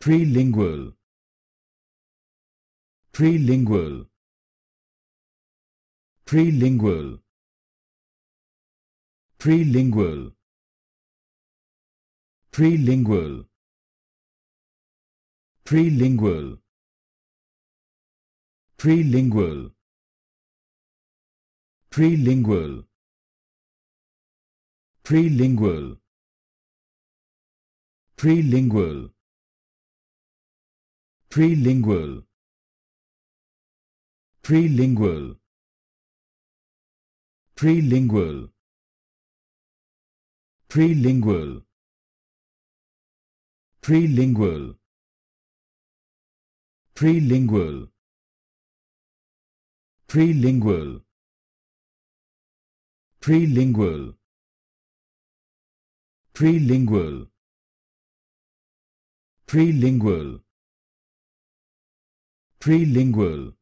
Trilingual. Trilingual. Trilingual. Trilingual. Trilingual. Trilingual. Trilingual. Trilingual. Trilingual. Trilingual. Prelingual. Prelingual. Prelingual. Prelingual. Prelingual. Prelingual. Prelingual. Prelingual. Trilingual. Trilingual trilingual